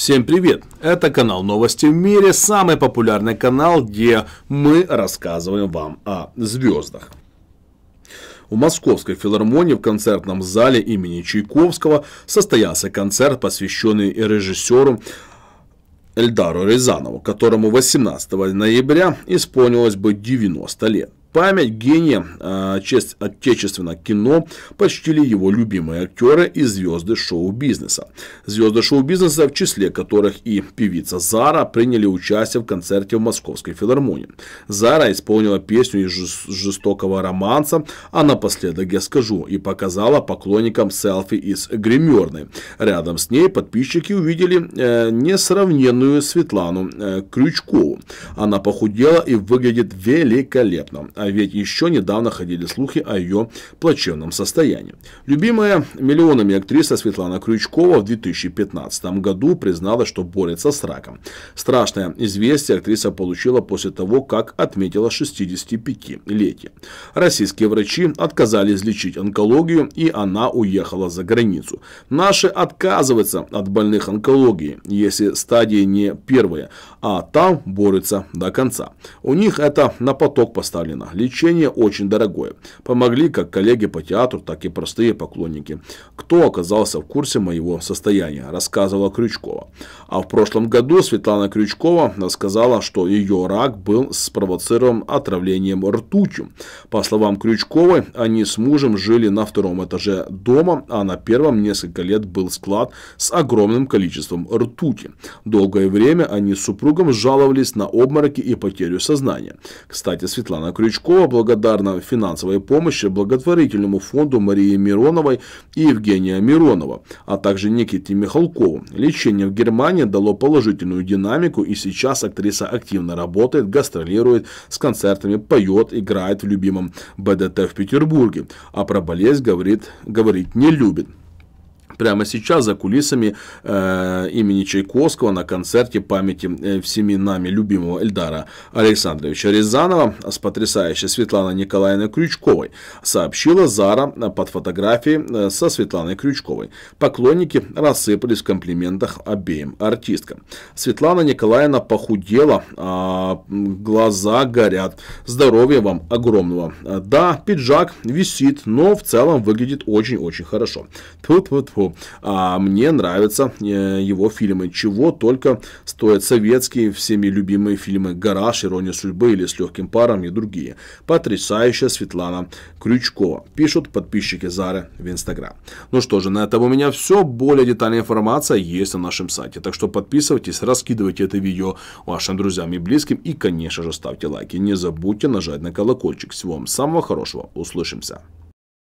Всем привет! Это канал Новости в мире, самый популярный канал, где мы рассказываем вам о звездах. В Московской филармонии в концертном зале имени Чайковского состоялся концерт, посвященный режиссеру Эльдару Рязанову, которому 18 ноября исполнилось бы 90 лет память гения а, честь отечественного кино почтили его любимые актеры и звезды шоу-бизнеса. Звезды шоу-бизнеса, в числе которых и певица Зара, приняли участие в концерте в Московской филармонии. Зара исполнила песню из жестокого романса, а напоследок я скажу, и показала поклонникам селфи из гримерной. Рядом с ней подписчики увидели э, несравненную Светлану э, Крючкову. Она похудела и выглядит великолепно а ведь еще недавно ходили слухи о ее плачевном состоянии. Любимая миллионами актриса Светлана Крючкова в 2015 году признала, что борется с раком. Страшное известие актриса получила после того, как отметила 65-летие. Российские врачи отказались лечить онкологию, и она уехала за границу. Наши отказываются от больных онкологии, если стадии не первые, а там борются до конца. У них это на поток поставлено. Лечение очень дорогое. Помогли как коллеги по театру, так и простые поклонники. Кто оказался в курсе моего состояния, рассказывала Крючкова. А в прошлом году Светлана Крючкова рассказала, что ее рак был спровоцирован отравлением ртутью. По словам Крючковой, они с мужем жили на втором этаже дома, а на первом несколько лет был склад с огромным количеством ртути. Долгое время они с супругом жаловались на обмороки и потерю сознания. Кстати, Светлана Крючкова Пучкова благодарна финансовой помощи благотворительному фонду Марии Мироновой и Евгения Миронова, а также Никите Михалкову. Лечение в Германии дало положительную динамику и сейчас актриса активно работает, гастролирует, с концертами поет, играет в любимом БДТ в Петербурге. А про болезнь говорит, говорить не любит прямо сейчас за кулисами э, имени Чайковского на концерте памяти э, всеми нами любимого Эльдара Александровича Рязанова с потрясающей Светланой Николаевной Крючковой, сообщила Зара э, под фотографией э, со Светланой Крючковой. Поклонники рассыпались в комплиментах обеим артисткам. Светлана Николаевна похудела, а глаза горят. Здоровья вам огромного. Да, пиджак висит, но в целом выглядит очень-очень хорошо. Тут вот а, мне нравятся э, его фильмы. Чего только стоят советские, всеми любимые фильмы «Гараж», «Ирония судьбы» или «С легким паром» и другие. Потрясающая Светлана Крючкова. Пишут подписчики Зары в Инстаграм. Ну что же, на этом у меня все. Более детальная информация есть на нашем сайте. Так что подписывайтесь, раскидывайте это видео вашим друзьям и близким. И, конечно же, ставьте лайки. Не забудьте нажать на колокольчик. Всего вам самого хорошего. Услышимся.